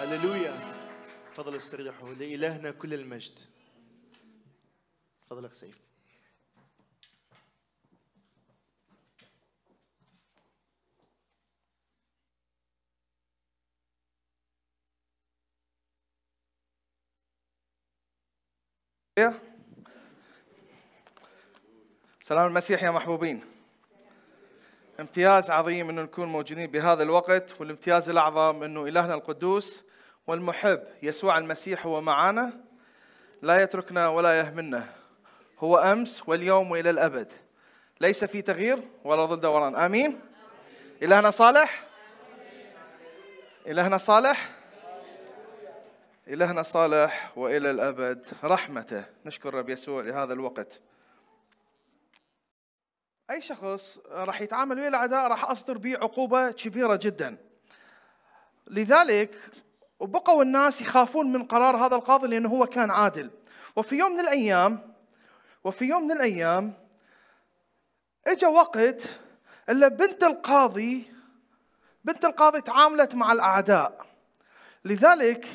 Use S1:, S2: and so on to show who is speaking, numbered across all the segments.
S1: هللويا تفضلوا استريحوا لإلهنا كل المجد تفضل سيف سلام المسيح يا محبوبين امتياز عظيم انه نكون موجودين بهذا الوقت والامتياز الاعظم انه الهنا القدوس والمحب يسوع المسيح هو معنا لا يتركنا ولا يهملنا هو أمس واليوم وإلى الأبد ليس في تغيير ولا ضد دوران آمين إلهنا صالح إلهنا صالح إلهنا صالح وإلى الأبد رحمته نشكر رب يسوع لهذا الوقت أي شخص راح يتعامل ويا الأعداء راح أصدر به عقوبة كبيرة جدا لذلك وبقوا الناس يخافون من قرار هذا القاضي لأنه هو كان عادل وفي يوم من الأيام وفي يوم من الأيام اجى وقت إلا بنت القاضي بنت القاضي تعاملت مع الأعداء لذلك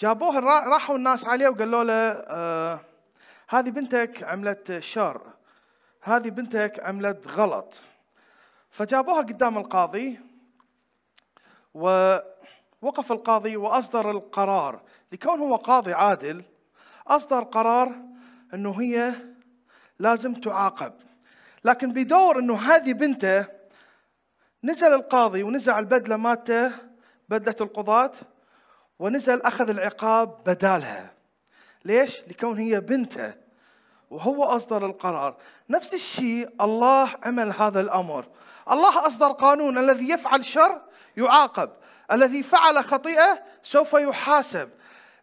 S1: جابوها راحوا الناس عليه وقالوا له آه، هذه بنتك عملت شر هذه بنتك عملت غلط فجابوها قدام القاضي و وقف القاضي واصدر القرار لكون هو قاضي عادل اصدر قرار انه هي لازم تعاقب لكن بدور انه هذه بنته نزل القاضي ونزع البدله مالته بدله القضاه ونزل اخذ العقاب بدالها ليش؟ لكون هي بنته وهو اصدر القرار نفس الشيء الله عمل هذا الامر الله اصدر قانون الذي يفعل شر يعاقب الذي فعل خطيئة سوف يحاسب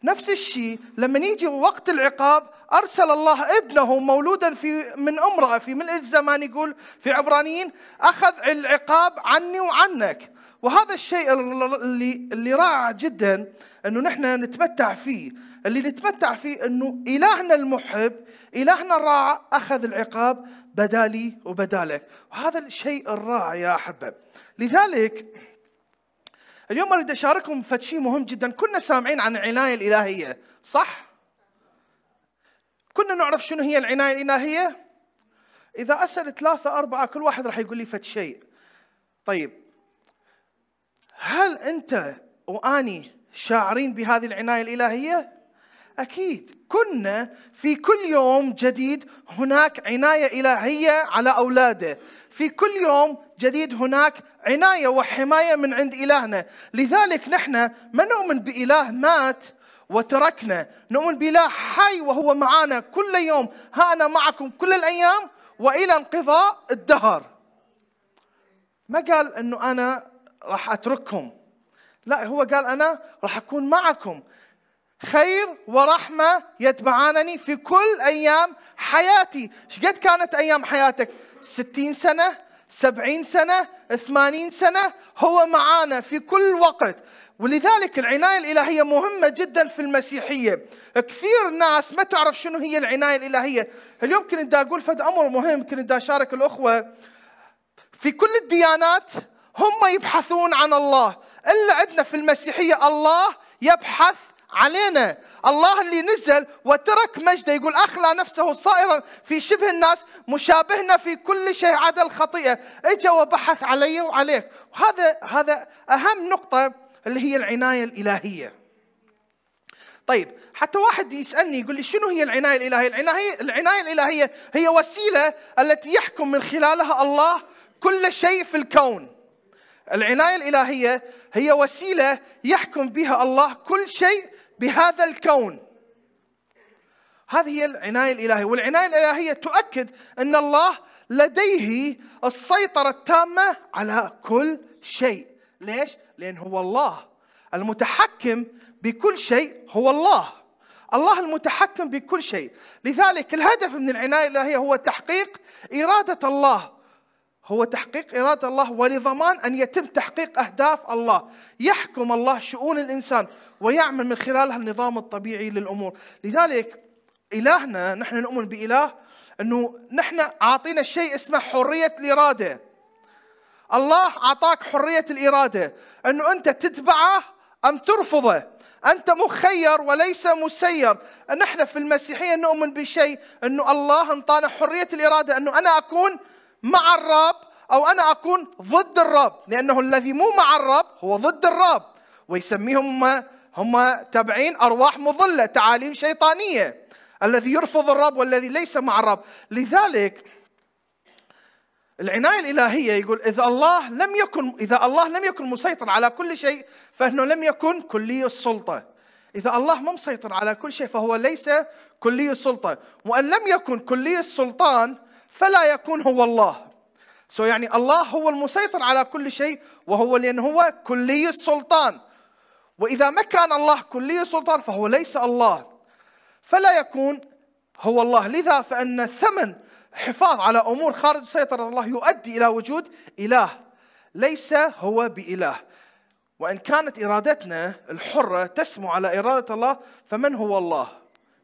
S1: نفس الشيء لما يجي وقت العقاب أرسل الله ابنه مولودا في من امرأة في ملء الزمان يقول في عبرانيين أخذ العقاب عني وعنك وهذا الشيء اللي اللي رائع جدا انه نحن نتمتع فيه اللي نتمتع فيه انه الهنا المحب الهنا الرائع اخذ العقاب بدالي وبدالك وهذا الشيء الرائع يا احبه لذلك اليوم اريد اشارككم فد مهم جدا كنا سامعين عن العنايه الالهيه صح كنا نعرف شنو هي العنايه الالهيه اذا اسال ثلاثه اربعه كل واحد راح يقول لي فد شيء طيب هل انت واني شاعرين بهذه العنايه الالهيه اكيد كنا في كل يوم جديد هناك عنايه الهيه على اولاده في كل يوم جديد هناك عناية وحماية من عند إلهنا لذلك نحن ما نؤمن بإله مات وتركنا نؤمن بإله حي وهو معنا كل يوم ها أنا معكم كل الأيام وإلى انقضاء الدهر ما قال أنه أنا راح أترككم لا هو قال أنا راح أكون معكم خير ورحمة يتبعانني في كل أيام حياتي شقد كانت أيام حياتك ستين سنة سبعين سنة ثمانين سنة هو معانا في كل وقت ولذلك العناية الإلهية مهمة جدا في المسيحية كثير ناس ما تعرف شنو هي العناية الإلهية اليوم كنت أقول فد أمر مهم كنت أشارك الأخوة في كل الديانات هم يبحثون عن الله إلا عندنا في المسيحية الله يبحث علينا الله اللي نزل وترك مجده يقول أخلى نفسه صائرا في شبه الناس مشابهنا في كل شيء عدا الخطيئة اجى وبحث علي وعليك وهذا هذا أهم نقطة اللي هي العناية الإلهية طيب حتى واحد يسالني يقول لي شنو هي العنايه الالهيه؟ العنايه العنايه الالهيه هي وسيله التي يحكم من خلالها الله كل شيء في الكون. العنايه الالهيه هي وسيله يحكم بها الله كل شيء بهذا الكون هذه هي العناية الإلهية والعناية الإلهية تؤكد أن الله لديه السيطرة التامة على كل شيء ليش؟ لأن هو الله المتحكم بكل شيء هو الله الله المتحكم بكل شيء لذلك الهدف من العناية الإلهية هو تحقيق إرادة الله هو تحقيق إرادة الله ولضمان أن يتم تحقيق أهداف الله يحكم الله شؤون الإنسان ويعمل من خلالها النظام الطبيعي للأمور لذلك إلهنا نحن نؤمن بإله أنه نحن أعطينا شيء اسمه حرية الإرادة الله أعطاك حرية الإرادة أنه أنت تتبعه أم ترفضه أنت مخير وليس مسير نحن في المسيحية نؤمن بشيء أنه الله انطانا حرية الإرادة أنه أنا أكون مع الرب أو أنا أكون ضد الرب لأنه الذي مو مع الرب هو ضد الرب ويسميهم هم, هم تابعين أرواح مضلة تعاليم شيطانية الذي يرفض الرب والذي ليس مع الرب لذلك العناية الإلهية يقول إذا الله لم يكن إذا الله لم يكن مسيطر على كل شيء فإنه لم يكن كلي السلطة إذا الله ما مسيطر على كل شيء فهو ليس كلي السلطة وأن لم يكن كلي السلطان فلا يكون هو الله سو يعني الله هو المسيطر على كل شيء وهو لأن هو كلي السلطان وإذا ما كان الله كلي السلطان فهو ليس الله فلا يكون هو الله لذا فإن ثمن حفاظ على أمور خارج سيطرة الله يؤدي إلى وجود إله ليس هو بإله وإن كانت إرادتنا الحرة تسمو على إرادة الله فمن هو الله؟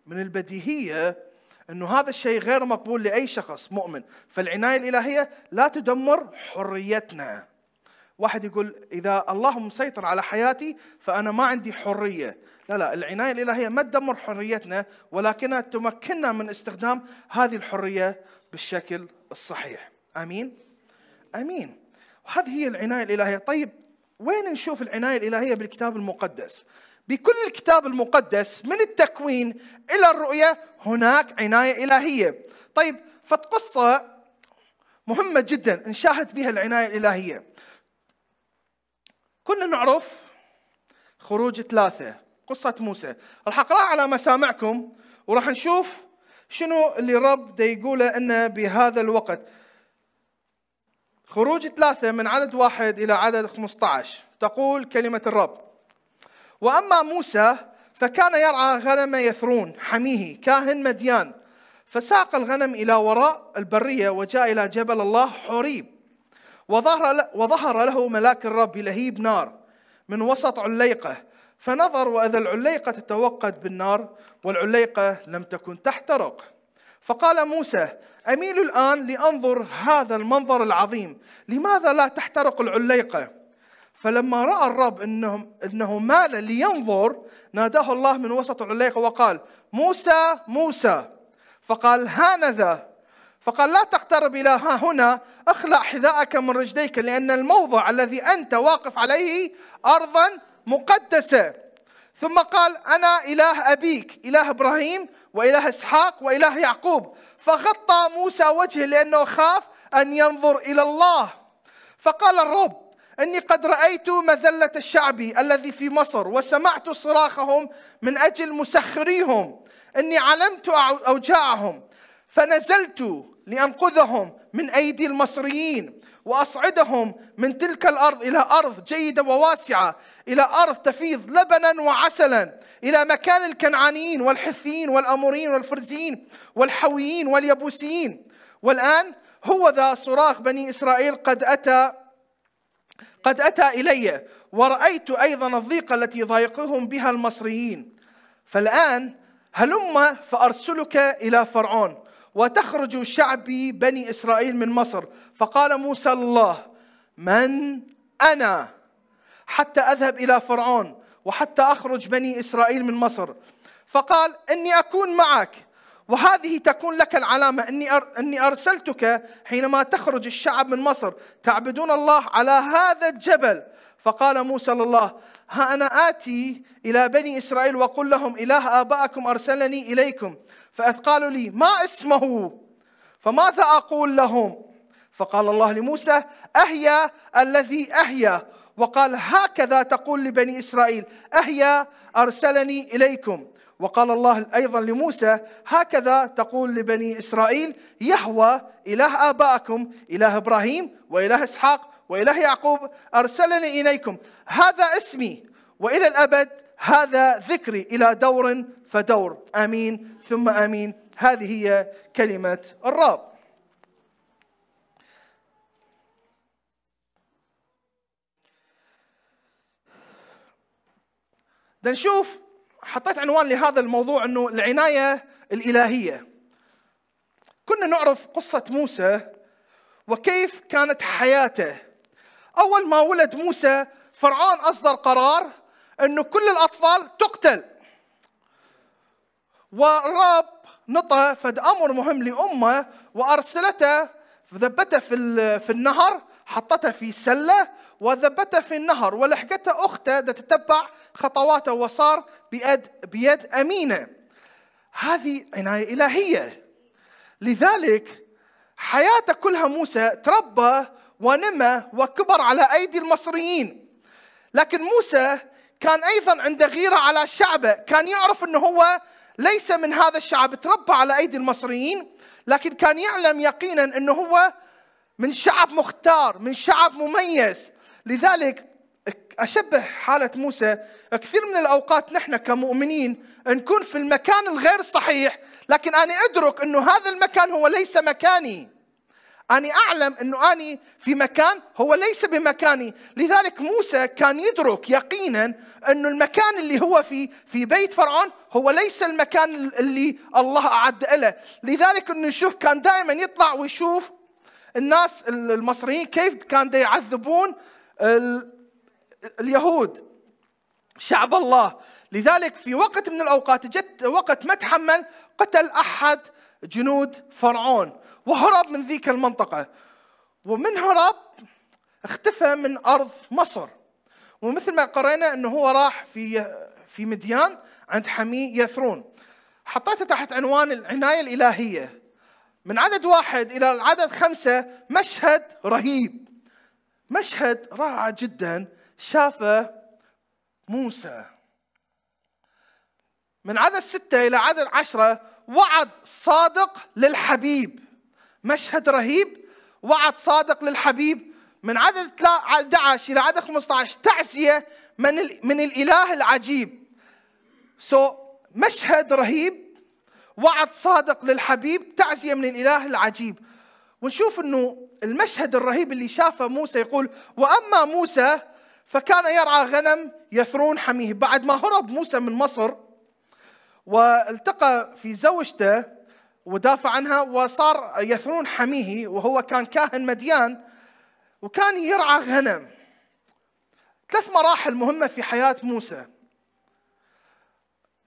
S1: من البديهية انه هذا الشيء غير مقبول لاي شخص مؤمن فالعنايه الالهيه لا تدمر حريتنا واحد يقول اذا الله مسيطر على حياتي فانا ما عندي حريه لا لا العنايه الالهيه ما تدمر حريتنا ولكنها تمكننا من استخدام هذه الحريه بالشكل الصحيح امين امين وهذه هي العنايه الالهيه طيب وين نشوف العنايه الالهيه بالكتاب المقدس بكل الكتاب المقدس من التكوين إلى الرؤية هناك عناية إلهية طيب فالقصة مهمة جدا نشاهد بها العناية الإلهية كنا نعرف خروج ثلاثة قصة موسى راح أقرأها على مسامعكم وراح نشوف شنو اللي رب دا يقوله أنه بهذا الوقت خروج ثلاثة من عدد واحد إلى عدد 15 تقول كلمة الرب وأما موسى فكان يرعى غنم يثرون حميه كاهن مديان فساق الغنم إلى وراء البرية وجاء إلى جبل الله حريب وظهر, وظهر له ملاك الرب لهيب نار من وسط عليقة فنظر وإذا العليقة تتوقد بالنار والعليقة لم تكن تحترق فقال موسى أميل الآن لأنظر هذا المنظر العظيم لماذا لا تحترق العليقة فلما راى الرب انه انه مال لينظر ناداه الله من وسط العليق وقال موسى موسى فقال هانذا فقال لا تقترب الى ها هنا اخلع حذاءك من رجليك لان الموضع الذي انت واقف عليه ارضا مقدسه ثم قال انا اله ابيك اله ابراهيم واله اسحاق واله يعقوب فغطى موسى وجهه لانه خاف ان ينظر الى الله فقال الرب إني قد رأيت مذلة الشعب الذي في مصر وسمعت صراخهم من أجل مسخريهم إني علمت أوجاعهم فنزلت لأنقذهم من أيدي المصريين وأصعدهم من تلك الأرض إلى أرض جيدة وواسعة إلى أرض تفيض لبنا وعسلا إلى مكان الكنعانيين والحثيين والأموريين والفرزيين والحويين واليبوسيين والآن هو ذا صراخ بني إسرائيل قد أتى قد أتى إلي ورأيت أيضا الضيقة التي ضايقهم بها المصريين فالآن هلم فأرسلك إلى فرعون وتخرج شعبي بني إسرائيل من مصر فقال موسى الله من أنا حتى أذهب إلى فرعون وحتى أخرج بني إسرائيل من مصر فقال إني أكون معك وهذه تكون لك العلامة أني أني أرسلتك حينما تخرج الشعب من مصر تعبدون الله على هذا الجبل فقال موسى لله ها أنا آتي إلى بني إسرائيل وقل لهم إله آبائكم أرسلني إليكم فأثقالوا لي ما اسمه فماذا أقول لهم فقال الله لموسى أهيا الذي أهيا وقال هكذا تقول لبني إسرائيل أهيا أرسلني إليكم وقال الله أيضا لموسى هكذا تقول لبني إسرائيل يهوى إله آبائكم إله إبراهيم وإله إسحاق وإله يعقوب أرسلني إليكم هذا اسمي وإلى الأبد هذا ذكري إلى دور فدور أمين ثم أمين هذه هي كلمة الرب نشوف حطيت عنوان لهذا الموضوع انه العنايه الالهيه. كنا نعرف قصه موسى وكيف كانت حياته. اول ما ولد موسى فرعون اصدر قرار انه كل الاطفال تقتل. والرب نطى فد امر مهم لامه وارسلته ذبته في في النهر حطته في سلة وذبته في النهر ولحقته أخته تتبع خطواته وصار بيد, بيد أمينة هذه عناية إلهية لذلك حياته كلها موسى تربى ونمى وكبر على أيدي المصريين لكن موسى كان أيضا عنده غيرة على شعبه كان يعرف أنه هو ليس من هذا الشعب تربى على أيدي المصريين لكن كان يعلم يقينا أنه هو من شعب مختار من شعب مميز لذلك أشبه حالة موسى كثير من الأوقات نحن كمؤمنين نكون في المكان الغير صحيح لكن أنا أدرك أنه هذا المكان هو ليس مكاني أنا أعلم أنه أنا في مكان هو ليس بمكاني لذلك موسى كان يدرك يقينا أنه المكان اللي هو فيه في بيت فرعون هو ليس المكان اللي الله أعد له لذلك أنه يشوف كان دائما يطلع ويشوف الناس المصريين كيف كان يعذبون اليهود شعب الله لذلك في وقت من الأوقات جت وقت ما تحمل قتل أحد جنود فرعون وهرب من ذيك المنطقة ومن هرب اختفى من أرض مصر ومثل ما قرينا أنه هو راح في في مديان عند حمي يثرون حطيته تحت عنوان العناية الإلهية من عدد واحد إلى العدد خمسة مشهد رهيب مشهد رائع جدا شافه موسى من عدد ستة إلى عدد عشرة وعد صادق للحبيب مشهد رهيب وعد صادق للحبيب من عدد 11 إلى عدد 15 تعزية من, من الإله العجيب سو so, مشهد رهيب وعد صادق للحبيب تعزية من الإله العجيب ونشوف أنه المشهد الرهيب اللي شافه موسى يقول وأما موسى فكان يرعى غنم يثرون حميه بعد ما هرب موسى من مصر والتقى في زوجته ودافع عنها وصار يثرون حميه وهو كان كاهن مديان وكان يرعى غنم ثلاث مراحل مهمة في حياة موسى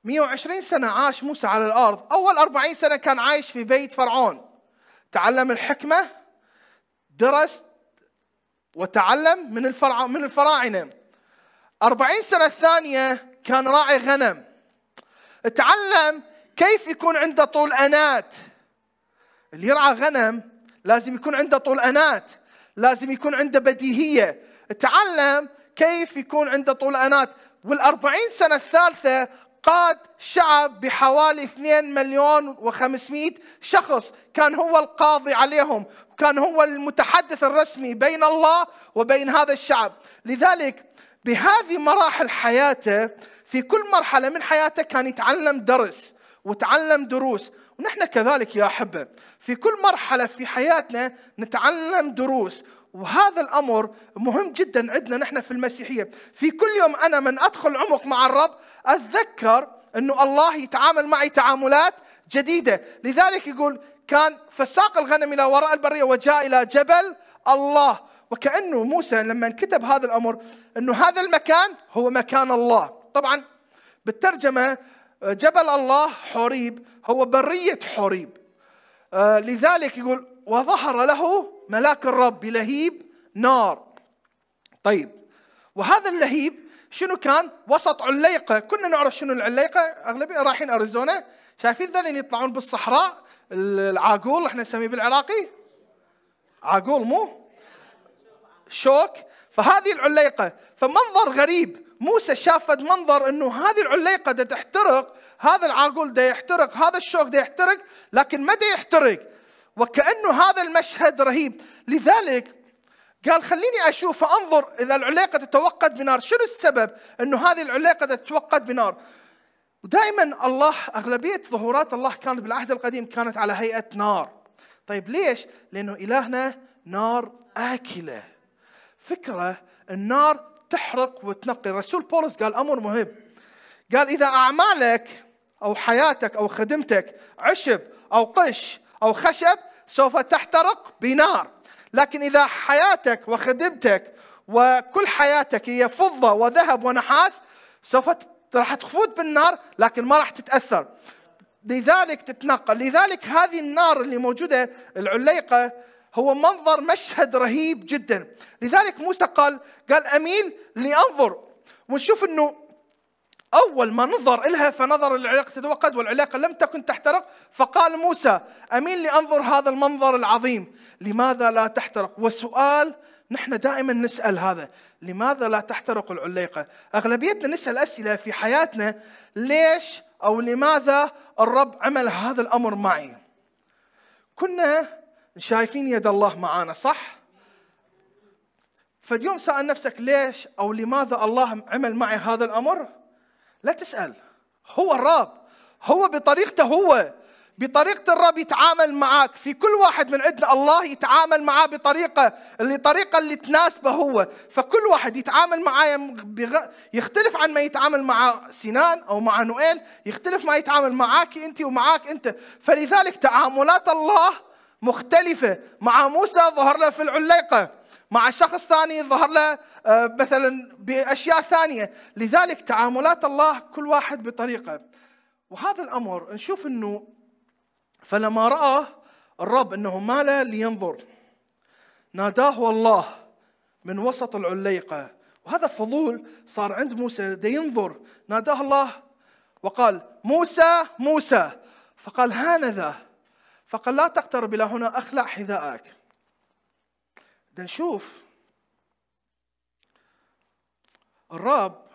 S1: 120 سنة عاش موسى على الأرض أول 40 سنة كان عايش في بيت فرعون تعلم الحكمة درس وتعلم من الفرع من الفراعنة 40 سنة الثانية كان راعي غنم تعلم كيف يكون عنده طول أنات اللي يرعى غنم لازم يكون عنده طول أنات لازم يكون عنده بديهية تعلم كيف يكون عنده طول أنات والأربعين سنة الثالثة قاد شعب بحوالي 2 مليون و500 شخص كان هو القاضي عليهم كان هو المتحدث الرسمي بين الله وبين هذا الشعب لذلك بهذه مراحل حياته في كل مرحلة من حياته كان يتعلم درس وتعلم دروس ونحن كذلك يا أحبة في كل مرحلة في حياتنا نتعلم دروس وهذا الامر مهم جدا عندنا نحن في المسيحيه، في كل يوم انا من ادخل عمق مع الرب أتذكر أنه الله يتعامل معي تعاملات جديدة لذلك يقول كان فساق الغنم إلى وراء البرية وجاء إلى جبل الله وكأنه موسى لما كتب هذا الأمر أنه هذا المكان هو مكان الله طبعا بالترجمة جبل الله حوريب هو برية حوريب آه، لذلك يقول وظهر له ملاك الرب بلهيب نار طيب وهذا اللهيب شنو كان وسط عليقه كنا نعرف شنو العليقه اغلبيه رايحين اريزونا شايفين ذلين يطلعون بالصحراء العاقول احنا نسميه بالعراقي عاقول مو شوك فهذه العليقه فمنظر غريب موسى شاف منظر انه هذه العليقه ده تحترق هذا العاقول ده يحترق هذا الشوك ده يحترق لكن ما ده يحترق وكانه هذا المشهد رهيب لذلك قال خليني اشوف فانظر اذا العليقه تتوقد بنار، شنو السبب انه هذه العليقه تتوقد بنار؟ ودائما الله اغلبيه ظهورات الله كانت بالعهد القديم كانت على هيئه نار. طيب ليش؟ لانه الهنا نار اكله. فكره النار تحرق وتنقي، الرسول بولس قال امر مهم. قال اذا اعمالك او حياتك او خدمتك عشب او قش او خشب سوف تحترق بنار. لكن إذا حياتك وخدمتك وكل حياتك هي فضة وذهب ونحاس سوف راح تخفوت بالنار لكن ما راح تتأثر لذلك تتنقل لذلك هذه النار اللي موجودة العليقة هو منظر مشهد رهيب جدا لذلك موسى قال قال أميل لأنظر ونشوف أنه أول ما نظر إلها فنظر العلاقة تتوقد والعلاقة لم تكن تحترق فقال موسى أميل لأنظر هذا المنظر العظيم لماذا لا تحترق وسؤال نحن دائما نسأل هذا لماذا لا تحترق العليقة أغلبيتنا نسأل أسئلة في حياتنا ليش أو لماذا الرب عمل هذا الأمر معي كنا شايفين يد الله معانا صح فاليوم سأل نفسك ليش أو لماذا الله عمل معي هذا الأمر لا تسأل هو الرب هو بطريقته هو بطريقة الرب يتعامل معك في كل واحد من عندنا الله يتعامل معاه بطريقة اللي طريقة اللي تناسبه هو فكل واحد يتعامل معاه يختلف عن ما يتعامل مع سنان أو مع نوئيل يختلف ما يتعامل معاك أنت ومعاك أنت فلذلك تعاملات الله مختلفة مع موسى ظهر له في العليقة مع شخص ثاني ظهر له آه، مثلا بأشياء ثانية لذلك تعاملات الله كل واحد بطريقة وهذا الأمر نشوف أنه فلما رأى الرب أنه مال لينظر ناداه الله من وسط العليقة وهذا فضول صار عند موسى ده ينظر ناداه الله وقال موسى موسى فقال هانذا فقال لا تقترب إلى هنا أخلع حذاءك ده نشوف الرب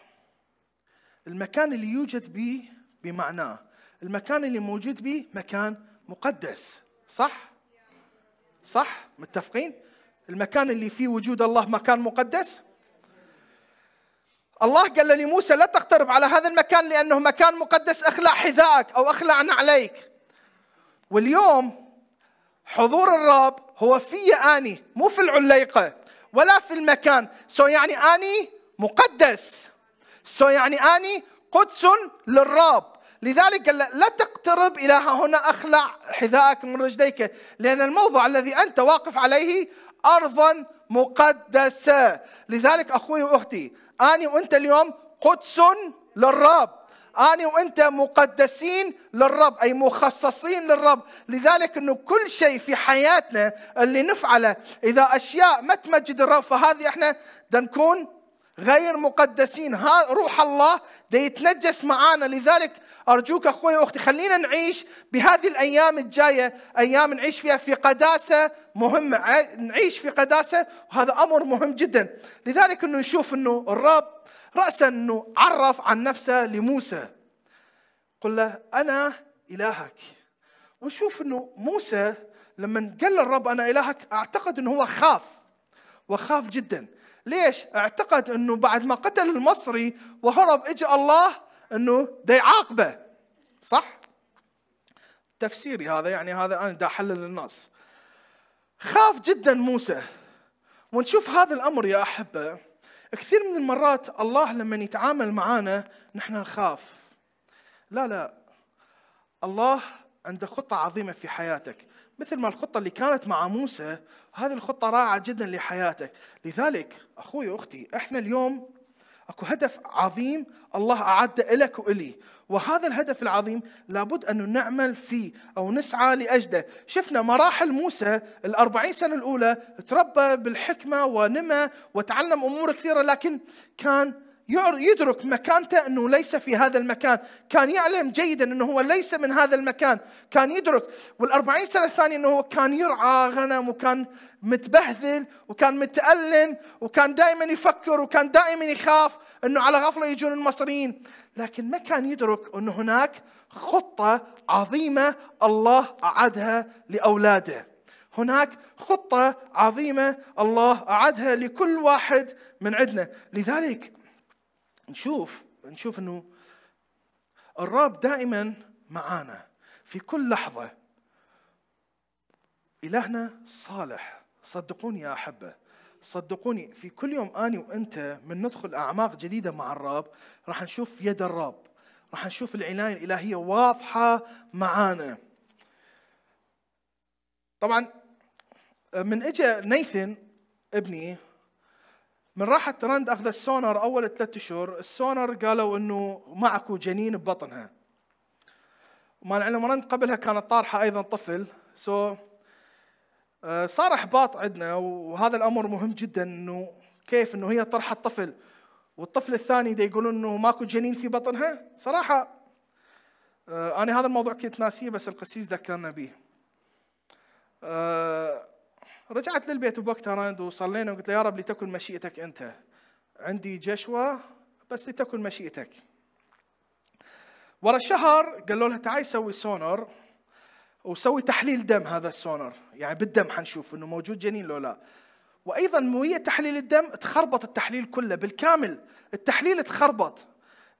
S1: المكان اللي يوجد به بمعناه المكان اللي موجود به مكان مقدس صح صح متفقين المكان اللي فيه وجود الله مكان مقدس الله قال لموسى لا تقترب على هذا المكان لأنه مكان مقدس اخلع حذائك أو اخلع نعليك واليوم حضور الرب هو في أني مو في العليقة ولا في المكان سو يعني أني مقدس سو يعني أني قدس للرب لذلك قال لا اقترب إلى ها هنا أخلع حذاءك من رجليك لأن الموضع الذي أنت واقف عليه أرضا مقدسة لذلك أخوي وأختي أنا وأنت اليوم قدس للرب أنا وأنت مقدسين للرب أي مخصصين للرب لذلك أنه كل شيء في حياتنا اللي نفعله إذا أشياء ما تمجد الرب فهذه إحنا نكون غير مقدسين ها روح الله ده يتنجس معانا لذلك أرجوك أخوي وأختي خلينا نعيش بهذه الأيام الجاية أيام نعيش فيها في قداسة مهمة نعيش في قداسة وهذا أمر مهم جدا لذلك أنه نشوف أنه الرب رأسا أنه عرف عن نفسه لموسى قل له أنا إلهك ونشوف أنه موسى لما قال للرب أنا إلهك أعتقد أنه هو خاف وخاف جدا ليش؟ اعتقد انه بعد ما قتل المصري وهرب اجى الله انه دا يعاقبه صح؟ تفسيري هذا يعني هذا انا دا احلل النص. خاف جدا موسى ونشوف هذا الامر يا احبه كثير من المرات الله لما يتعامل معانا نحن نخاف لا لا الله عنده خطة عظيمة في حياتك مثل ما الخطة اللي كانت مع موسى هذه الخطة رائعة جدا لحياتك لذلك أخوي وأختي إحنا اليوم اكو هدف عظيم الله اعده لك والي وهذا الهدف العظيم لابد أن نعمل فيه أو نسعى لأجله شفنا مراحل موسى الأربعين سنة الأولى تربى بالحكمة ونمى وتعلم أمور كثيرة لكن كان يدرك مكانته انه ليس في هذا المكان، كان يعلم جيدا انه هو ليس من هذا المكان، كان يدرك والأربعين سنه الثانيه انه هو كان يرعى غنم وكان متبهذل وكان متألم وكان دائما يفكر وكان دائما يخاف انه على غفله يجون المصريين، لكن ما كان يدرك انه هناك خطه عظيمه الله اعدها لاولاده. هناك خطه عظيمه الله اعدها لكل واحد من عندنا، لذلك نشوف نشوف انه الرب دائما معانا في كل لحظه الهنا صالح صدقوني يا احبه صدقوني في كل يوم اني وانت من ندخل اعماق جديده مع الرب راح نشوف يد الرب راح نشوف العنايه الالهيه واضحه معانا طبعا من اجى نيثن ابني من راحت رند اخذ السونار اول ثلاثة اشهر السونار قالوا انه معكو جنين ببطنها مع العلم رند قبلها كانت طارحه ايضا طفل سو so, آه، صار احباط عندنا وهذا الامر مهم جدا انه كيف انه هي طرحت طفل والطفل الثاني ده يقولون انه ماكو جنين في بطنها صراحه آه، انا هذا الموضوع كنت ناسيه بس القسيس ذكرنا به آه رجعت للبيت بوقتها انا وصلينا وقلت له يا رب لتكن مشيئتك انت عندي جشوى بس لتكن مشيئتك ورا شهر قالوا لها تعالي سوي سونر وسوي تحليل دم هذا السونر يعني بالدم حنشوف انه موجود جنين لو لا وايضا موية تحليل الدم تخربط التحليل كله بالكامل التحليل تخربط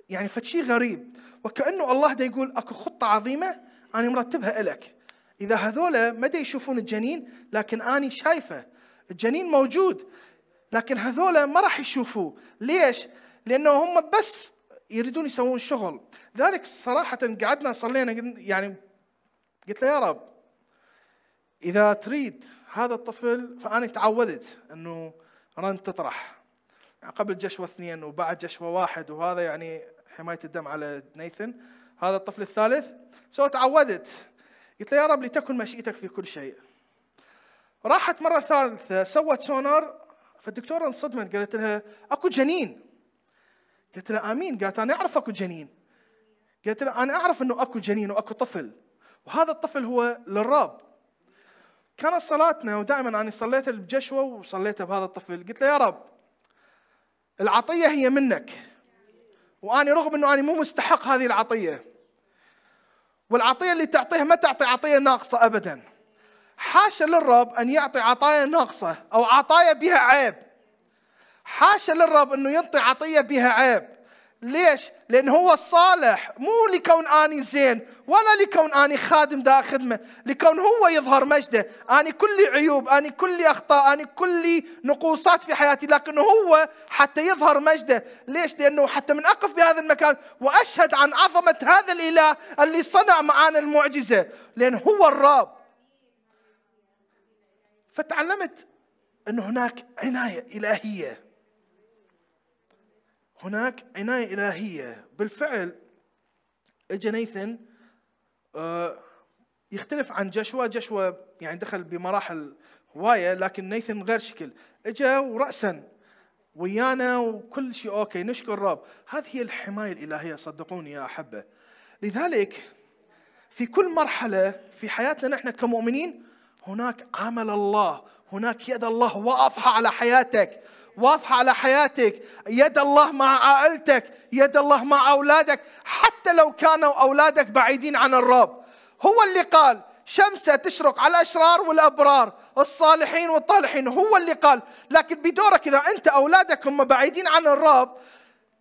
S1: يعني فشي غريب وكانه الله دا يقول اكو خطه عظيمه انا مرتبها لك اذا هذولا ما يشوفون الجنين لكن اني شايفه الجنين موجود لكن هذولا ما راح يشوفوه ليش لانه هم بس يريدون يسوون شغل ذلك صراحه قعدنا صلينا يعني قلت له يا رب اذا تريد هذا الطفل فانا تعودت انه رن تطرح يعني قبل جشوة اثنين وبعد جشوة واحد وهذا يعني حمايه الدم على نيثن هذا الطفل الثالث سو تعودت قلت له يا رب لتكن مشيئتك في كل شيء راحت مره ثالثه سوت سونار فالدكتوره انصدمت قالت لها اكو جنين قلت لها امين قالت انا اعرف اكو جنين قالت لها انا اعرف انه اكو جنين واكو طفل وهذا الطفل هو للرب كانت صلاتنا ودائما انا صليت بجشوه وصليت بهذا الطفل قلت له يا رب العطيه هي منك واني رغم انه انا مو مستحق هذه العطيه والعطيه اللي تعطيها ما تعطي عطيه ناقصه ابدا حاشا للرب ان يعطي عطايا ناقصه او عطايا بها عيب حاشا للرب انه ينطي عطيه بها عيب ليش؟ لأن هو الصالح مو لكون أني زين ولا لكون أني خادم دا خدمة لكون هو يظهر مجده أني كل عيوب أني كل أخطاء أني كل نقوصات في حياتي لكن هو حتى يظهر مجده ليش؟ لأنه حتى من أقف بهذا المكان وأشهد عن عظمة هذا الإله اللي صنع معانا المعجزة لأن هو الرب فتعلمت أن هناك عناية إلهية هناك عناية إلهية بالفعل إجا نيثن آه، يختلف عن جشوى جشوى يعني دخل بمراحل هواية لكن نيثن غير شكل إجا ورأسا ويانا وكل شيء أوكي نشكر الرب هذه هي الحماية الإلهية صدقوني يا أحبة لذلك في كل مرحلة في حياتنا نحن كمؤمنين هناك عمل الله هناك يد الله واضحة على حياتك واضحة على حياتك يد الله مع عائلتك يد الله مع أولادك حتى لو كانوا أولادك بعيدين عن الرب هو اللي قال شمسه تشرق على الاشرار والابرار الصالحين والطالحين هو اللي قال لكن بدورك اذا انت اولادك هم بعيدين عن الرب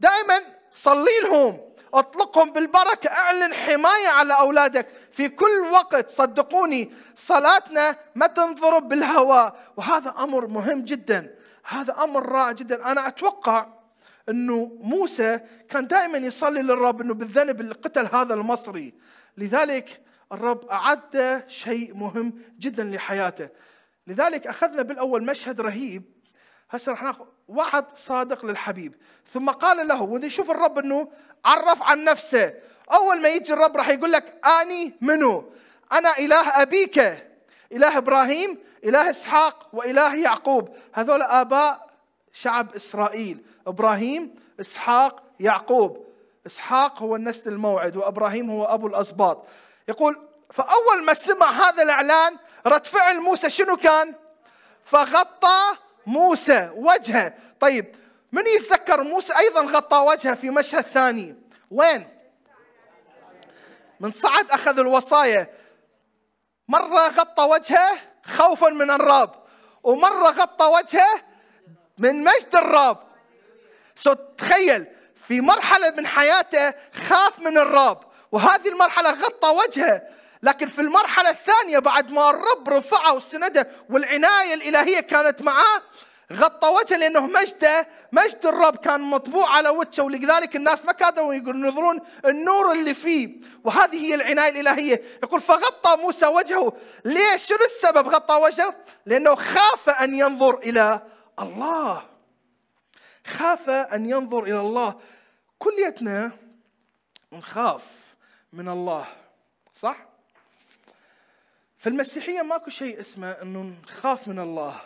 S1: دائما صلي لهم اطلقهم بالبركه اعلن حمايه على اولادك في كل وقت صدقوني صلاتنا ما تنضرب بالهواء وهذا امر مهم جدا هذا امر رائع جدا انا اتوقع انه موسى كان دائما يصلي للرب انه بالذنب اللي قتل هذا المصري لذلك الرب اعد شيء مهم جدا لحياته لذلك اخذنا بالاول مشهد رهيب هسه راح ناخذ وعد صادق للحبيب ثم قال له ونشوف الرب انه عرف عن نفسه اول ما يجي الرب راح يقول لك اني منو انا اله ابيك اله ابراهيم إله إسحاق وإله يعقوب هذول آباء شعب إسرائيل إبراهيم إسحاق يعقوب إسحاق هو النسل الموعد وإبراهيم هو أبو الأسباط يقول فأول ما سمع هذا الإعلان رد فعل موسى شنو كان فغطى موسى وجهه طيب من يتذكر موسى أيضا غطى وجهه في مشهد ثاني وين من صعد أخذ الوصايا مرة غطى وجهه خوفا من الرب ومرة غطى وجهه من مجد الرب سو تخيل في مرحلة من حياته خاف من الرب وهذه المرحلة غطى وجهه لكن في المرحلة الثانية بعد ما الرب رفعه وسنده والعناية الإلهية كانت معاه غطى وجهه لانه مجده مجد الرب كان مطبوع على وجهه ولذلك الناس ما كادوا ينظرون النور اللي فيه وهذه هي العنايه الالهيه يقول فغطى موسى وجهه ليش شنو السبب غطى وجهه لانه خاف ان ينظر الى الله خاف ان ينظر الى الله كليتنا نخاف من الله صح في المسيحيه ماكو شيء اسمه انه نخاف من الله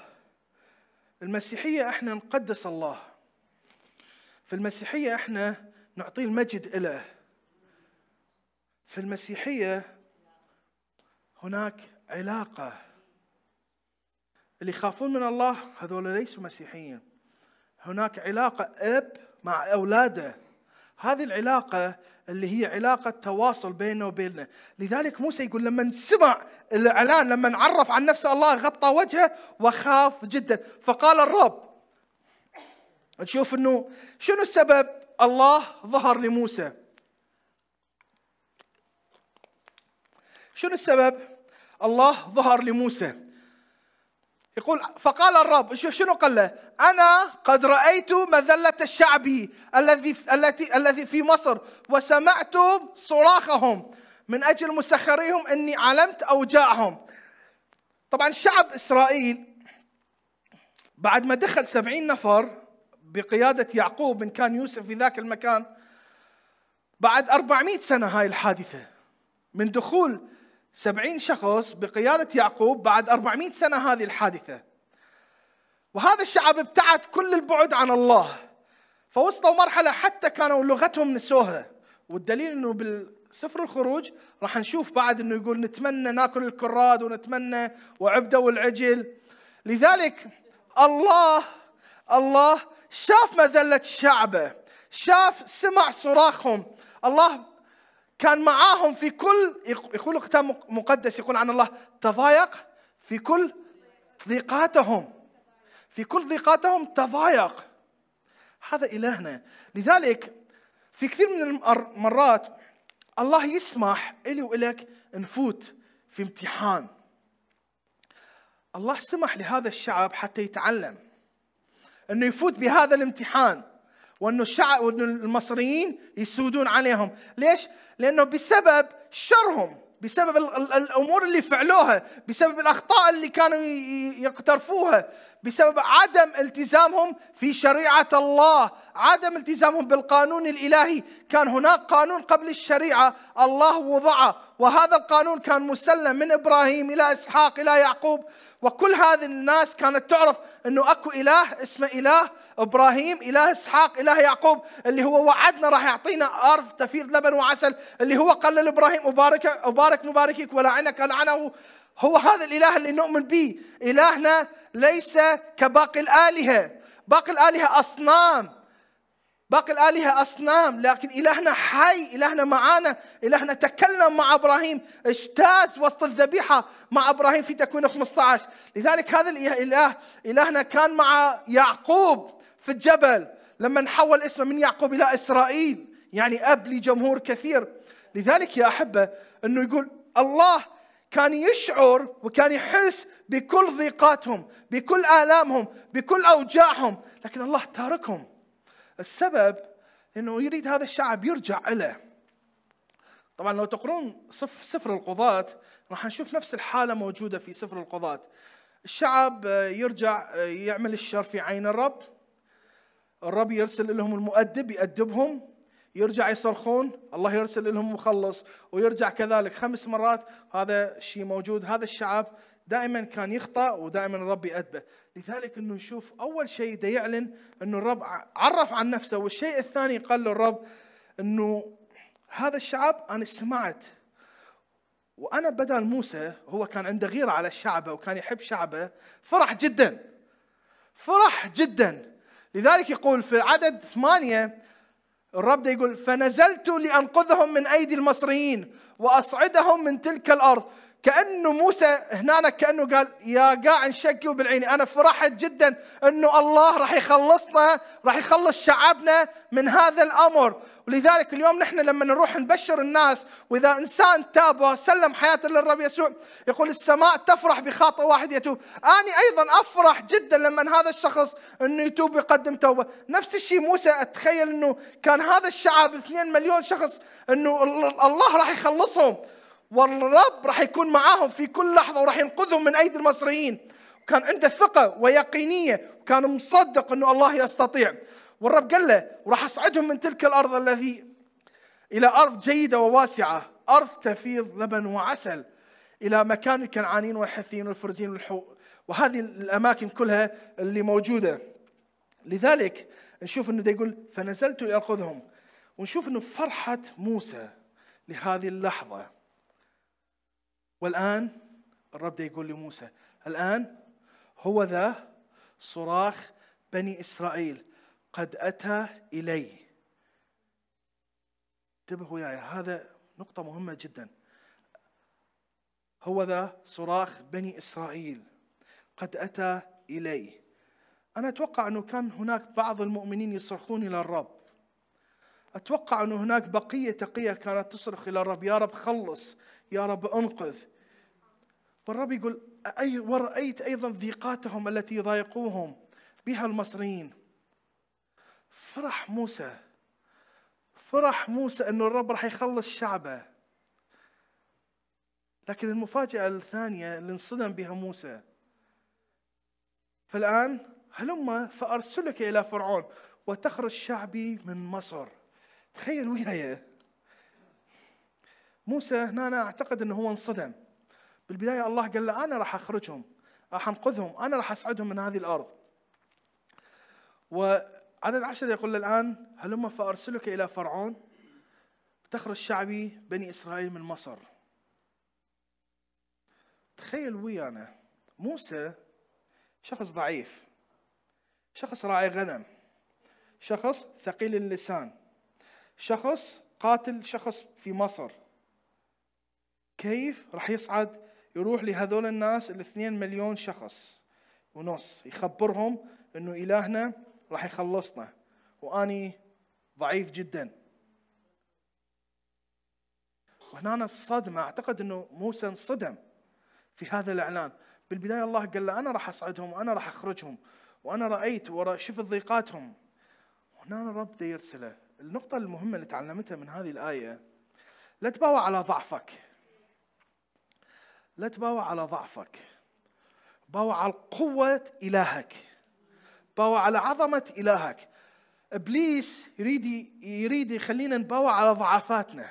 S1: المسيحية احنا نقدس الله في المسيحية احنا نعطيه المجد إله في المسيحية هناك علاقة اللي يخافون من الله هذول ليسوا مسيحيين هناك علاقة أب مع أولاده هذه العلاقة اللي هي علاقة تواصل بيننا وبيننا لذلك موسى يقول لما سمع الإعلان لما عرف عن نفسه الله غطى وجهه وخاف جدا فقال الرب نشوف انه شنو السبب الله ظهر لموسى شنو السبب الله ظهر لموسى يقول فقال الرب شوف شنو قال له انا قد رايت مذله الشعب الذي التي الذي في مصر وسمعت صراخهم من اجل مسخريهم اني علمت اوجاعهم طبعا شعب اسرائيل بعد ما دخل سبعين نفر بقيادة يعقوب من كان يوسف في ذاك المكان بعد 400 سنة هاي الحادثة من دخول سبعين شخص بقيادة يعقوب بعد أربعمائة سنة هذه الحادثة وهذا الشعب ابتعد كل البعد عن الله فوصلوا مرحلة حتى كانوا لغتهم نسوها والدليل أنه بالسفر الخروج راح نشوف بعد أنه يقول نتمنى ناكل الكراد ونتمنى وعبدة والعجل لذلك الله الله شاف مذلة شعبه شاف سمع صراخهم الله كان معاهم في كل يقولوا كتاب مقدس يقول عن الله تضايق في كل ضيقاتهم في كل ضيقاتهم تضايق هذا إلهنا لذلك في كثير من المرات الله يسمح إلي وإلك نفوت في امتحان الله سمح لهذا الشعب حتى يتعلم انه يفوت بهذا الامتحان وانه الشعب وانه المصريين يسودون عليهم ليش لأنه بسبب شرهم بسبب الأمور اللي فعلوها بسبب الأخطاء اللي كانوا يقترفوها بسبب عدم التزامهم في شريعة الله عدم التزامهم بالقانون الإلهي كان هناك قانون قبل الشريعة الله وضعه وهذا القانون كان مسلم من إبراهيم إلى إسحاق إلى يعقوب وكل هذه الناس كانت تعرف أنه أكو إله اسمه إله ابراهيم اله اسحاق اله يعقوب اللي هو وعدنا راح يعطينا ارض تفيض لبن وعسل اللي هو قال لابراهيم ابارك ابارك مباركك ولعنك لعنه هو هذا الاله اللي نؤمن به الهنا ليس كباقي الالهه باقي الالهه اصنام باقي الآلهة أصنام لكن إلهنا حي إلهنا معانا إلهنا تكلم مع إبراهيم اجتاز وسط الذبيحة مع إبراهيم في تكوين 15 لذلك هذا الإله إلهنا كان مع يعقوب في الجبل لما نحول اسمه من يعقوب إلى إسرائيل يعني أب لجمهور كثير لذلك يا أحبة أنه يقول الله كان يشعر وكان يحس بكل ضيقاتهم بكل آلامهم بكل أوجاعهم لكن الله تاركهم السبب أنه يريد هذا الشعب يرجع إليه طبعا لو تقرون صف سفر القضاة راح نشوف نفس الحالة موجودة في سفر القضاة الشعب يرجع يعمل الشر في عين الرب الرب يرسل لهم المؤدب يأدبهم يرجع يصرخون الله يرسل لهم مخلص ويرجع كذلك خمس مرات هذا الشيء موجود هذا الشعب دائما كان يخطأ ودائما الرب يأدبه لذلك انه نشوف اول شيء ده يعلن انه الرب عرف عن نفسه والشيء الثاني قال له الرب انه هذا الشعب انا سمعت وانا بدل موسى هو كان عنده غيره على شعبه وكان يحب شعبه فرح جدا فرح جدا لذلك يقول في عدد ثمانية الرب يقول فنزلت لأنقذهم من أيدي المصريين وأصعدهم من تلك الأرض كانه موسى هنا كانه قال يا قاع انشقوا بالعيني انا فرحت جدا انه الله راح يخلصنا راح يخلص شعبنا من هذا الامر ولذلك اليوم نحن لما نروح نبشر الناس واذا انسان تاب وسلم حياته للرب يسوع يقول السماء تفرح بخاطئ واحد يتوب انا ايضا افرح جدا لما هذا الشخص انه يتوب ويقدم توبه نفس الشيء موسى اتخيل انه كان هذا الشعب 2 مليون شخص انه الله راح يخلصهم والرب راح يكون معاهم في كل لحظه وراح ينقذهم من ايدي المصريين وكان عنده ثقه ويقينيه وكان مصدق انه الله يستطيع والرب قال له وراح اصعدهم من تلك الارض الذي الى ارض جيده وواسعه ارض تفيض لبن وعسل الى مكان الكنعانيين والحثيين والفرزين والحو وهذه الاماكن كلها اللي موجوده لذلك نشوف انه ده يقول فنزلت لانقذهم ونشوف انه فرحه موسى لهذه اللحظه والآن الرب ده يقول لموسى الآن هو ذا صراخ بني إسرائيل قد أتى إلي انتبهوا يا هذا نقطة مهمة جدا هو ذا صراخ بني إسرائيل قد أتى إلي أنا أتوقع أنه كان هناك بعض المؤمنين يصرخون إلى الرب أتوقع أنه هناك بقية تقية كانت تصرخ إلى الرب يا رب خلص يا رب انقذ والرب يقول أي ورأيت أيضا ضيقاتهم التي ضايقوهم بها المصريين فرح موسى فرح موسى أنه الرب راح يخلص شعبه لكن المفاجأة الثانية اللي انصدم بها موسى فالآن هلما فأرسلك إلى فرعون وتخرج شعبي من مصر تخيل وياي موسى هنا أنا أعتقد أنه هو انصدم بالبداية الله قال له أنا راح أخرجهم راح أنقذهم أنا راح أسعدهم من هذه الأرض وعدد عشر يقول الآن هلما فأرسلك إلى فرعون تخرج شعبي بني إسرائيل من مصر تخيل ويانا موسى شخص ضعيف شخص راعي غنم شخص ثقيل اللسان شخص قاتل شخص في مصر كيف راح يصعد يروح لهذول الناس الاثنين مليون شخص ونص يخبرهم انه الهنا راح يخلصنا واني ضعيف جدا وهنا الصدمة أعتقد أنه موسى انصدم في هذا الإعلان بالبداية الله قال له أنا راح أصعدهم وأنا راح أخرجهم وأنا رأيت وشفت ضيقاتهم هنا الرب يرسله النقطة المهمة اللي تعلمتها من هذه الآية لا تباوع على ضعفك لا تباوع على ضعفك باوع على قوة إلهك باوع على عظمة إلهك إبليس يريد يريد يخلينا نباوع على ضعفاتنا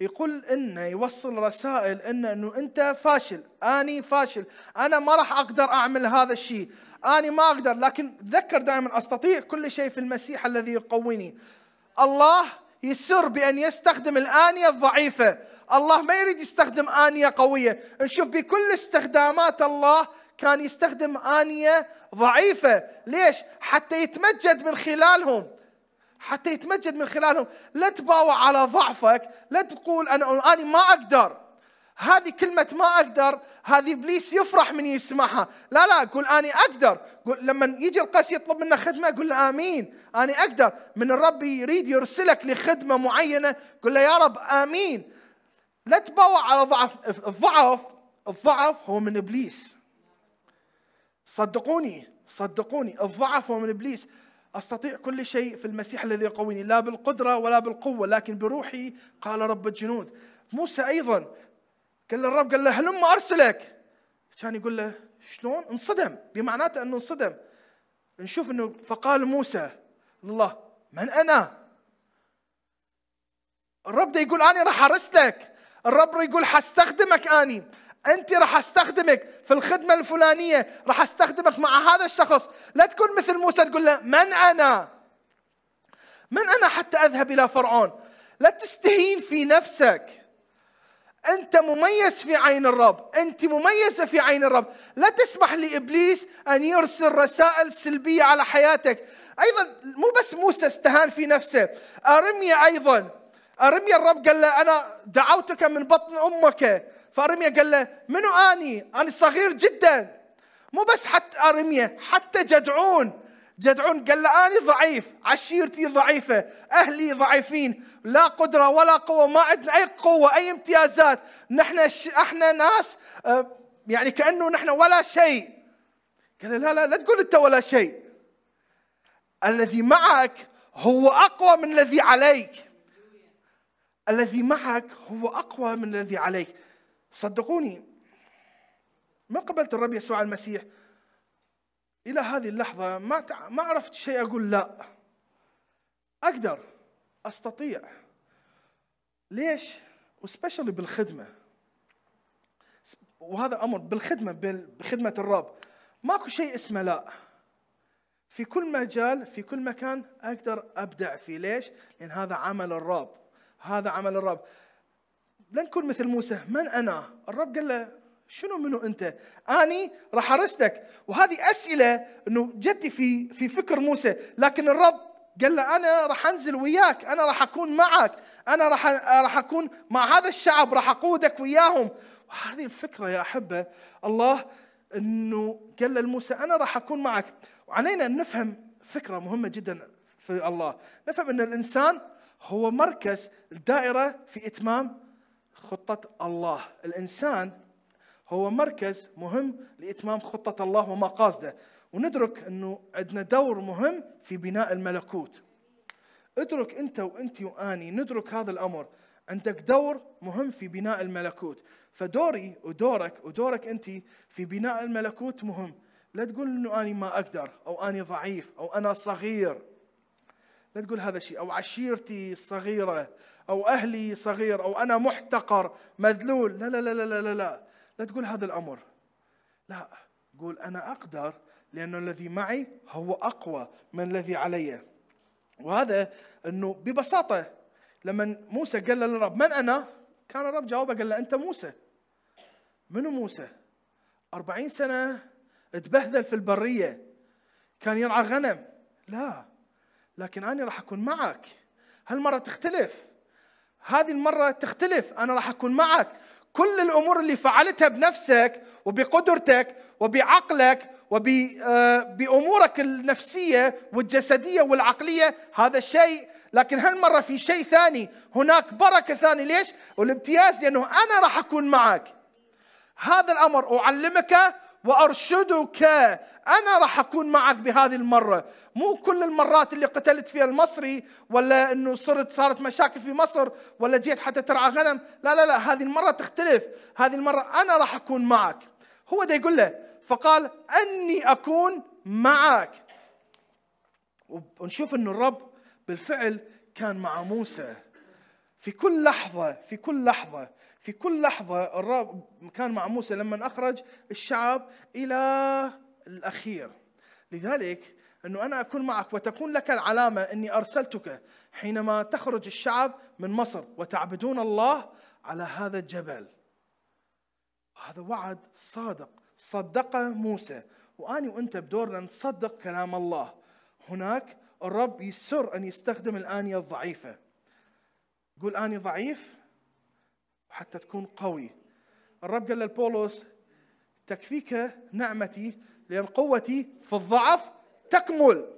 S1: يقول إنه يوصل رسائل إنه إنه أنت فاشل أني فاشل أنا ما راح أقدر أعمل هذا الشيء اني ما أقدر لكن تذكر دائما أستطيع كل شيء في المسيح الذي يقويني الله يسر بأن يستخدم الآنية الضعيفة الله ما يريد يستخدم آنية قوية نشوف بكل استخدامات الله كان يستخدم آنية ضعيفة ليش؟ حتى يتمجد من خلالهم حتى يتمجد من خلالهم لا تباوع على ضعفك لا تقول أنا أنا ما أقدر هذه كلمة ما أقدر هذه إبليس يفرح من يسمعها لا لا قول أنا أقدر قل لما يجي القس يطلب منك خدمة قول آمين أنا أقدر من الرب يريد يرسلك لخدمة معينة قل له يا رب آمين لا تبوع على ضعف الضعف الضعف هو من ابليس صدقوني صدقوني الضعف هو من ابليس استطيع كل شيء في المسيح الذي يقويني لا بالقدره ولا بالقوه لكن بروحي قال رب الجنود موسى ايضا قال للرب قال له هلم ارسلك كان يقول له شلون انصدم بمعناته انه انصدم نشوف انه فقال موسى لله من انا الرب ده يقول انا راح ارسلك الرب يقول حستخدمك اني انت راح استخدمك في الخدمه الفلانيه راح استخدمك مع هذا الشخص لا تكون مثل موسى تقول له من انا من انا حتى اذهب الى فرعون لا تستهين في نفسك انت مميز في عين الرب انت مميزه في عين الرب لا تسمح لابليس ان يرسل رسائل سلبيه على حياتك ايضا مو بس موسى استهان في نفسه ارميا ايضا ارميا الرب قال له انا دعوتك من بطن امك فارميا قال له منو اني؟ انا صغير جدا مو بس حتى ارميا حتى جدعون جدعون قال له اني ضعيف عشيرتي ضعيفه اهلي ضعيفين لا قدره ولا قوه ما عندنا اي قوه اي امتيازات نحن احنا ناس آه، يعني كانه نحن ولا شيء قال له لا لا لا تقول انت ولا شيء الذي معك هو اقوى من الذي عليك الذي معك هو أقوى من الذي عليك صدقوني ما قبلت الرب يسوع المسيح إلى هذه اللحظة ما ما عرفت شيء أقول لا أقدر أستطيع ليش؟ وسبيشلي بالخدمة وهذا أمر بالخدمة بخدمة الرب ماكو شيء اسمه لا في كل مجال في كل مكان أقدر أبدع فيه ليش؟ لأن هذا عمل الرب هذا عمل الرب لن نكون مثل موسى من أنا الرب قال له شنو منو أنت أني راح أرستك وهذه أسئلة أنه جدي في, في فكر موسى لكن الرب قال له انا راح انزل وياك انا راح اكون معك انا راح راح اكون مع هذا الشعب راح اقودك وياهم وهذه الفكره يا احبه الله انه قال لموسى انا راح اكون معك وعلينا ان نفهم فكره مهمه جدا في الله نفهم ان الانسان هو مركز الدائرة في إتمام خطة الله الإنسان هو مركز مهم لإتمام خطة الله ومقاصده وندرك أنه عندنا دور مهم في بناء الملكوت ادرك أنت وأنت وأني ندرك هذا الأمر عندك دور مهم في بناء الملكوت فدوري ودورك ودورك أنت في بناء الملكوت مهم لا تقول أنه أني ما أقدر أو أني ضعيف أو أنا صغير لا تقول هذا شيء أو عشيرتي صغيرة أو أهلي صغير أو أنا محتقر مذلول لا لا لا لا لا لا لا تقول هذا الأمر لا قول أنا أقدر لأن الذي معي هو أقوى من الذي علي وهذا أنه ببساطة لما موسى قال للرب من أنا كان الرب جاوبه قال له أنت موسى منو موسى أربعين سنة تبهذل في البرية كان يرعى غنم لا لكن أنا راح أكون معك هالمرة تختلف هذه المرة تختلف أنا راح أكون معك كل الأمور اللي فعلتها بنفسك وبقدرتك وبعقلك وبأمورك آه، النفسية والجسدية والعقلية هذا الشيء لكن هالمرة في شيء ثاني هناك بركة ثانية ليش؟ والامتياز لأنه أنا راح أكون معك هذا الأمر أعلمك وأرشدك أنا راح أكون معك بهذه المرة مو كل المرات اللي قتلت فيها المصري ولا أنه صرت صارت مشاكل في مصر ولا جيت حتى ترعى غنم لا لا لا هذه المرة تختلف هذه المرة أنا راح أكون معك هو ده يقول له فقال أني أكون معك ونشوف أن الرب بالفعل كان مع موسى في كل لحظة في كل لحظة في كل لحظة الرب كان مع موسى لما أخرج الشعب إلى الأخير لذلك أنه أنا أكون معك وتكون لك العلامة أني أرسلتك حينما تخرج الشعب من مصر وتعبدون الله على هذا الجبل هذا وعد صادق صدقه موسى وأني وأنت بدورنا نصدق كلام الله هناك الرب يسر أن يستخدم الآنية الضعيفة قول أني ضعيف حتى تكون قوي الرب قال لبولس تكفيك نعمتي لأن قوتي في الضعف تكمل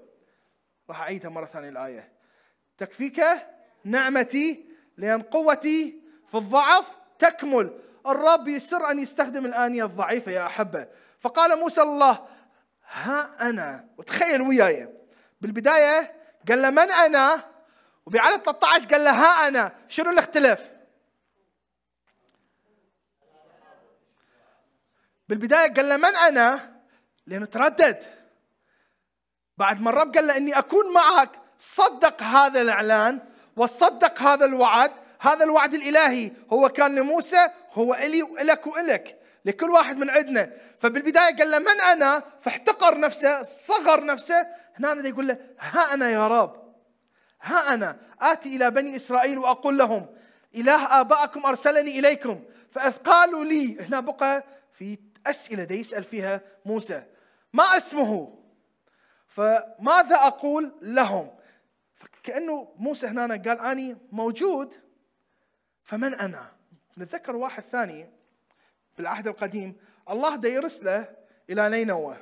S1: راح أعيدها مرة ثانية الآية تكفيك نعمتي لأن قوتي في الضعف تكمل الرب يسر أن يستخدم الآنية الضعيفة يا أحبة فقال موسى الله ها أنا وتخيل وياي بالبداية قال له من أنا وبعد 13 قال له ها أنا شنو اللي اختلف بالبداية قال له من أنا لأنه تردد بعد ما الرب قال له إني أكون معك صدق هذا الإعلان وصدق هذا الوعد هذا الوعد الإلهي هو كان لموسى هو إلي وإلك وإلك لكل واحد من عندنا فبالبداية قال له من أنا فاحتقر نفسه صغر نفسه هنا أنا يقول له ها أنا يا رب ها أنا آتي إلى بني إسرائيل وأقول لهم إله آبائكم أرسلني إليكم فأثقالوا لي هنا بقى في أسئلة يسأل فيها موسى ما اسمه فماذا اقول لهم فكانه موسى هنا قال اني موجود فمن انا نتذكر واحد ثاني بالعهد القديم الله دا يرسله الى نينوى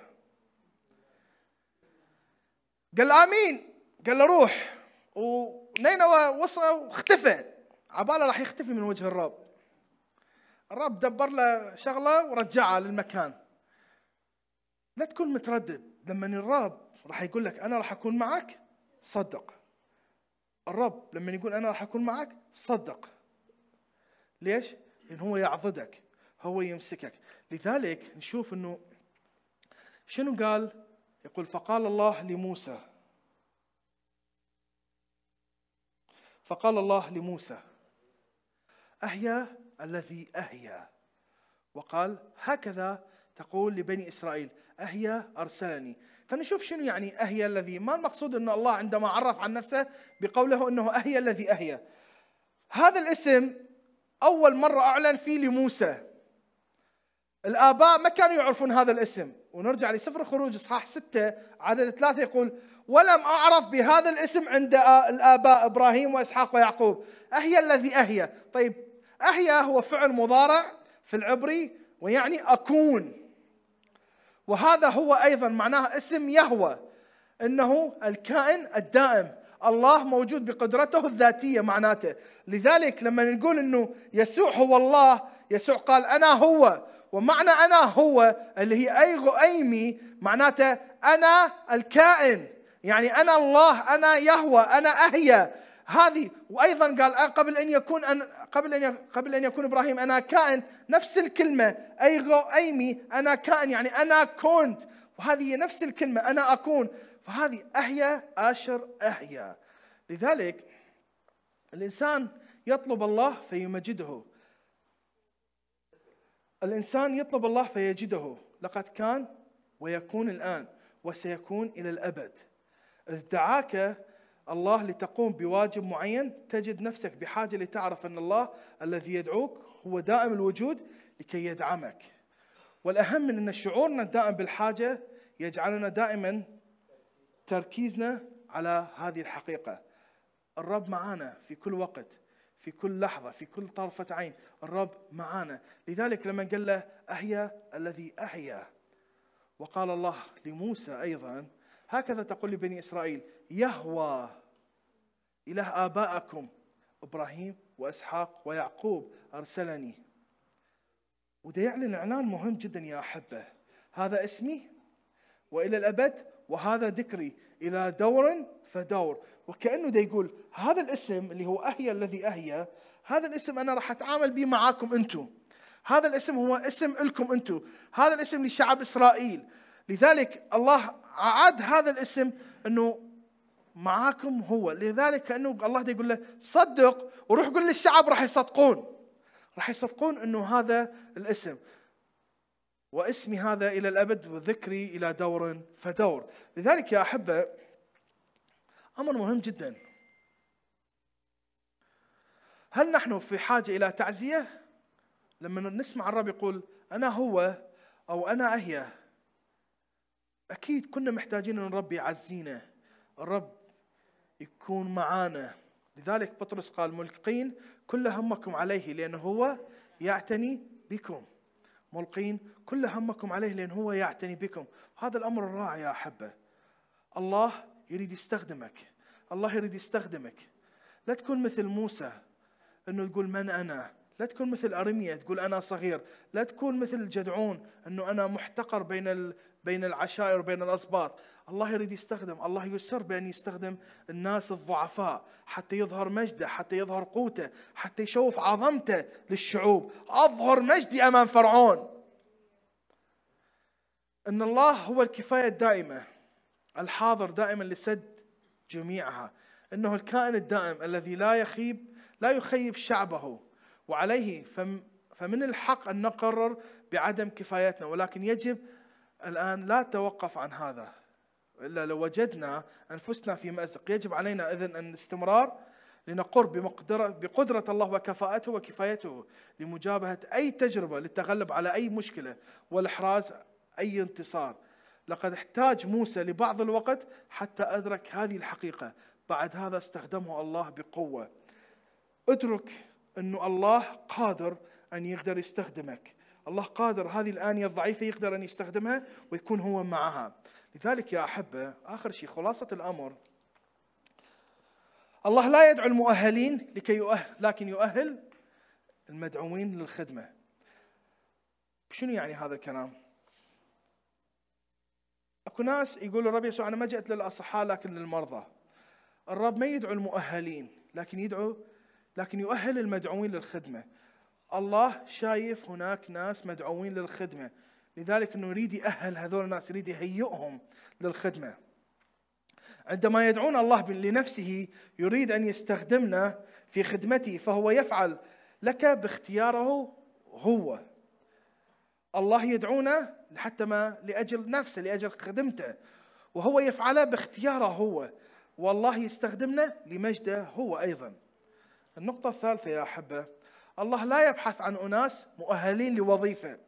S1: قال امين قال له روح ونينوى وصل واختفى عباله راح يختفي من وجه الرب الرب دبر له شغله ورجعه للمكان لا تكون متردد لما الرب راح يقول لك انا راح اكون معك صدق الرب لما يقول انا راح اكون معك صدق ليش لان هو يعضدك هو يمسكك لذلك نشوف انه شنو قال يقول فقال الله لموسى فقال الله لموسى أهيا الذي أهيا وقال هكذا تقول لبني اسرائيل أهي أرسلني فنشوف شنو يعني أهي الذي ما المقصود أن الله عندما عرف عن نفسه بقوله أنه أهي الذي أهي هذا الاسم أول مرة أعلن فيه لموسى الآباء ما كانوا يعرفون هذا الاسم ونرجع لسفر الخروج إصحاح 6 عدد ثلاثة يقول ولم أعرف بهذا الاسم عند الآباء إبراهيم وإسحاق ويعقوب أهي الذي أهي طيب أهيا هو فعل مضارع في العبري ويعني أكون وهذا هو ايضا معناه اسم يهوى انه الكائن الدائم الله موجود بقدرته الذاتيه معناته لذلك لما نقول انه يسوع هو الله يسوع قال انا هو ومعنى انا هو اللي هي اي غؤيمي معناته انا الكائن يعني انا الله انا يهوى انا اهيا هذه وايضا قال آه، قبل ان يكون أن قبل ان قبل ان يكون ابراهيم انا كائن نفس الكلمه اي غو ايمي انا كائن يعني انا كنت وهذه هي نفس الكلمه انا اكون فهذه احيا اشر احيا لذلك الانسان يطلب الله فيمجده الانسان يطلب الله فيجده لقد كان ويكون الان وسيكون الى الابد اذ دعاك الله لتقوم بواجب معين تجد نفسك بحاجة لتعرف أن الله الذي يدعوك هو دائم الوجود لكي يدعمك والأهم من أن شعورنا الدائم بالحاجة يجعلنا دائما تركيزنا على هذه الحقيقة الرب معانا في كل وقت في كل لحظة في كل طرفة عين الرب معانا لذلك لما قال له أحيا الذي أحيا وقال الله لموسى أيضا هكذا تقول لبني إسرائيل يهوى إله آبائكم إبراهيم وإسحاق ويعقوب أرسلني وده يعلن إعلان مهم جدا يا أحبة هذا اسمي وإلى الأبد وهذا ذكري إلى دور فدور وكأنه ده يقول هذا الاسم اللي هو أهيا الذي أهيا هذا الاسم أنا راح أتعامل به معاكم أنتم هذا الاسم هو اسم لكم أنتم هذا الاسم لشعب إسرائيل لذلك الله عاد هذا الاسم انه معاكم هو لذلك كانه الله يقول له صدق وروح قل للشعب راح يصدقون راح يصدقون انه هذا الاسم واسمي هذا الى الابد وذكري الى دور فدور لذلك يا احبه امر مهم جدا هل نحن في حاجه الى تعزيه لما نسمع الرب يقول انا هو او انا اهي أكيد كنا محتاجين أن الرب يعزينا الرب يكون معانا لذلك بطرس قال ملقين كل همكم عليه لأنه هو يعتني بكم ملقين كل همكم عليه لأنه هو يعتني بكم هذا الأمر الرائع يا أحبة الله يريد يستخدمك الله يريد يستخدمك لا تكون مثل موسى أنه يقول من أنا لا تكون مثل أرمية تقول أنا صغير لا تكون مثل جدعون أنه أنا محتقر بين ال... بين العشائر وبين الأسباط الله يريد يستخدم الله يسر بأن يستخدم الناس الضعفاء حتى يظهر مجده حتى يظهر قوته حتى يشوف عظمته للشعوب أظهر مجدي أمام فرعون أن الله هو الكفاية الدائمة الحاضر دائما لسد جميعها أنه الكائن الدائم الذي لا يخيب لا يخيب شعبه وعليه فمن الحق أن نقرر بعدم كفايتنا ولكن يجب الآن لا نتوقف عن هذا إلا لو وجدنا أنفسنا في مأزق يجب علينا إذن أن لنقر بمقدرة بقدرة الله وكفاءته وكفايته لمجابهة أي تجربة للتغلب على أي مشكلة والإحراز أي انتصار لقد احتاج موسى لبعض الوقت حتى أدرك هذه الحقيقة بعد هذا استخدمه الله بقوة اترك انه الله قادر ان يقدر يستخدمك الله قادر هذه الآنية الضعيفة يقدر أن يستخدمها ويكون هو معها لذلك يا أحبة آخر شيء خلاصة الأمر الله لا يدعو المؤهلين لكي يؤهل لكن يؤهل المدعوين للخدمة شنو يعني هذا الكلام؟ اكو ناس يقولوا الرب يسوع انا ما جئت للاصحاء لكن للمرضى الرب ما يدعو المؤهلين لكن يدعو لكن يؤهل المدعوين للخدمه الله شايف هناك ناس مدعوين للخدمه لذلك انه يريد يأهل هذول الناس يريد يهيئهم للخدمه عندما يدعون الله لنفسه يريد ان يستخدمنا في خدمته فهو يفعل لك باختياره هو الله يدعونا حتى ما لاجل نفسه لاجل خدمته وهو يفعله باختياره هو والله يستخدمنا لمجده هو ايضا النقطة الثالثة يا أحبة الله لا يبحث عن أناس مؤهلين لوظيفة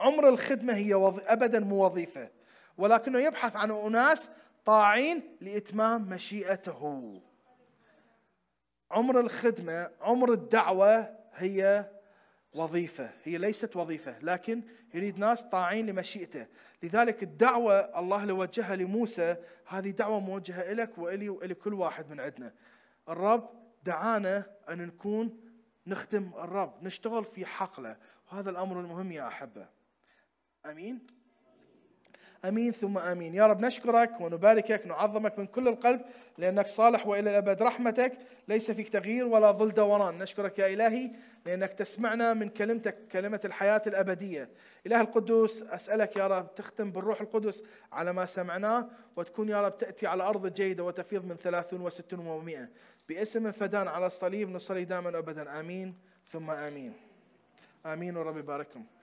S1: عمر الخدمة هي وظ... أبدا مو وظيفة ولكنه يبحث عن أناس طاعين لإتمام مشيئته عمر الخدمة عمر الدعوة هي وظيفة هي ليست وظيفة لكن يريد ناس طاعين لمشيئته لذلك الدعوة الله اللي وجهها لموسى هذه دعوة موجهة لك وإلي وإلي كل واحد من عندنا الرب دعانا أن نكون نخدم الرب نشتغل في حقله وهذا الأمر المهم يا أحبة أمين امين ثم امين يا رب نشكرك ونباركك نعظمك من كل القلب لانك صالح والى الابد رحمتك ليس فيك تغيير ولا ظل دوران نشكرك يا الهي لانك تسمعنا من كلمتك كلمه الحياه الابديه اله القدوس اسالك يا رب تختم بالروح القدس على ما سمعناه وتكون يا رب تاتي على ارض جيده وتفيض من ثلاثون وستون ومائه باسم فدان على الصليب نصلي دائما أبدا آمين ثم آمين آمين ورب يبارككم